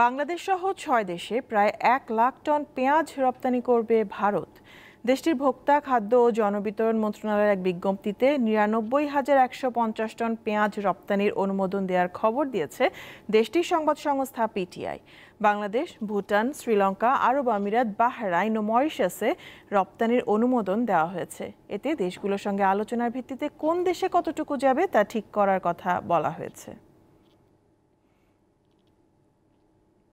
বাংলাদেশ সহ ছয় দেশে প্রায় এক লাখ টন পেঁয়াজ রপ্তানি করবে ভারত দেশটির ভোক্তা খাদ্য ও জনবিতরণ মন্ত্রণালয়ের এক বিজ্ঞপ্তিতে নিরানব্বই হাজার একশো পঞ্চাশ টন পেঁয়াজ রপ্তানির অনুমোদন দেওয়ার খবর দিয়েছে দেশটির সংবাদ সংস্থা পিটিআই বাংলাদেশ ভুটান শ্রীলঙ্কা আরব আমিরাত বাহরাইন ও মরিশাসে রপ্তানির অনুমোদন দেওয়া হয়েছে এতে দেশগুলোর সঙ্গে আলোচনার ভিত্তিতে কোন দেশে কতটুকু যাবে তা ঠিক করার কথা বলা হয়েছে